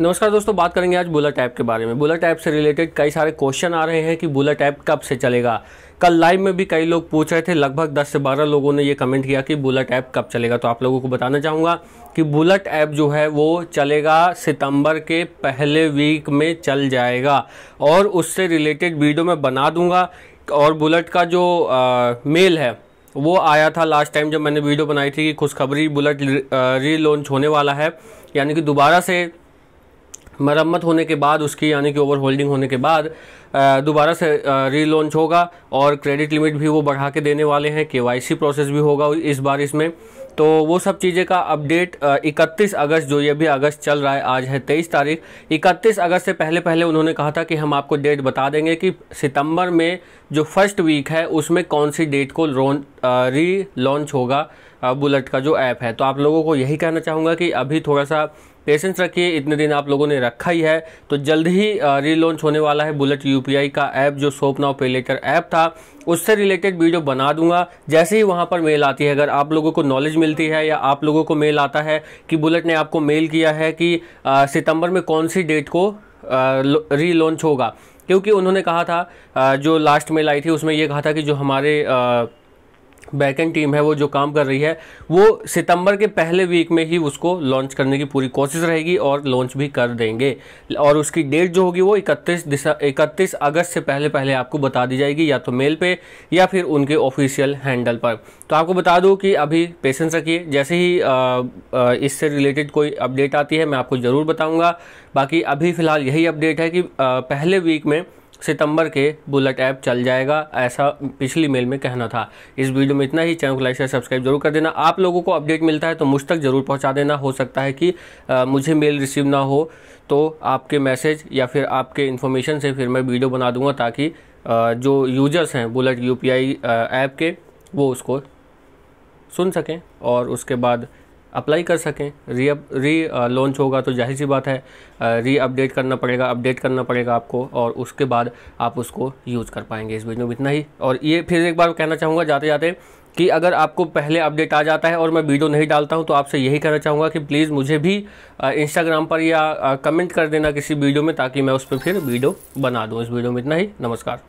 नमस्कार दोस्तों बात करेंगे आज बुलेट ऐप के बारे में बुलेट ऐप से रिलेटेड कई सारे क्वेश्चन आ रहे हैं कि बुलेट ऐप कब से चलेगा कल लाइव में भी कई लोग पूछ रहे थे लगभग 10 से 12 लोगों ने ये कमेंट किया कि बुलेट ऐप कब चलेगा तो आप लोगों को बताना चाहूँगा कि बुलेट ऐप जो है वो चलेगा सितंबर के पहले वीक में चल जाएगा और उससे रिलेटेड वीडियो मैं बना दूँगा और बुलेट का जो आ, मेल है वो आया था लास्ट टाइम जब मैंने वीडियो बनाई थी कि खुशखबरी बुलेट री लॉन्च होने वाला है यानी कि दोबारा से मरम्मत होने के बाद उसकी यानी कि ओवर होल्डिंग होने के बाद दोबारा से रीलॉन्च होगा और क्रेडिट लिमिट भी वो बढ़ा के देने वाले हैं के प्रोसेस भी होगा इस बार इसमें तो वो सब चीज़ें का अपडेट 31 अगस्त जो ये भी अगस्त चल रहा है आज है 23 तारीख 31 अगस्त से पहले पहले उन्होंने कहा था कि हम आपको डेट बता देंगे कि सितंबर में जो फर्स्ट वीक है उसमें कौन सी डेट को री लॉन्च होगा बुलेट का जो ऐप है तो आप लोगों को यही कहना चाहूँगा कि अभी थोड़ा सा पेशेंस रखिए इतने दिन आप लोगों ने रखा ही है तो जल्द ही री लॉन्च होने वाला है बुलेट यू का ऐप जो shop now pay later app था उससे रिलेटेड वीडियो बना दूंगा जैसे ही वहाँ पर मेल आती है अगर आप लोगों को नॉलेज मिलती है या आप लोगों को मेल आता है कि बुलेट ने आपको मेल किया है कि सितंबर में कौन सी डेट को री लॉन्च होगा क्योंकि उन्होंने कहा था जो लास्ट मेल आई थी उसमें ये कहा था कि जो हमारे बैकेंड टीम है वो जो काम कर रही है वो सितंबर के पहले वीक में ही उसको लॉन्च करने की पूरी कोशिश रहेगी और लॉन्च भी कर देंगे और उसकी डेट जो होगी वो 31 दिसंबर 31 अगस्त से पहले पहले आपको बता दी जाएगी या तो मेल पे या फिर उनके ऑफिशियल हैंडल पर तो आपको बता दूँ कि अभी पेशेंस रखिए जैसे ही इससे रिलेटेड कोई अपडेट आती है मैं आपको ज़रूर बताऊँगा बाकी अभी फ़िलहाल यही अपडेट है कि आ, पहले वीक में सितंबर के बुलेट ऐप चल जाएगा ऐसा पिछली मेल में कहना था इस वीडियो में इतना ही चैनल को लाइक शेयर सब्सक्राइब जरूर कर देना आप लोगों को अपडेट मिलता है तो मुझ तक जरूर पहुंचा देना हो सकता है कि आ, मुझे मेल रिसीव ना हो तो आपके मैसेज या फिर आपके इन्फॉर्मेशन से फिर मैं वीडियो बना दूंगा ताकि आ, जो यूजर्स हैं बुलेट यू ऐप के वो उसको सुन सकें और उसके बाद अप्लाई कर सकें री री लॉन्च होगा तो जाहिर सी बात है री अपडेट करना पड़ेगा अपडेट करना पड़ेगा आपको और उसके बाद आप उसको यूज़ कर पाएंगे इस वीडियो में इतना ही और ये फिर एक बार कहना चाहूँगा जाते जाते कि अगर आपको पहले अपडेट आ जाता है और मैं वीडियो नहीं डालता हूँ तो आपसे यही कहना चाहूँगा कि प्लीज़ मुझे भी इंस्टाग्राम पर या कमेंट कर देना किसी वीडियो में ताकि मैं उस पर फिर वीडियो बना दूँ इस वीडियो में इतना ही नमस्कार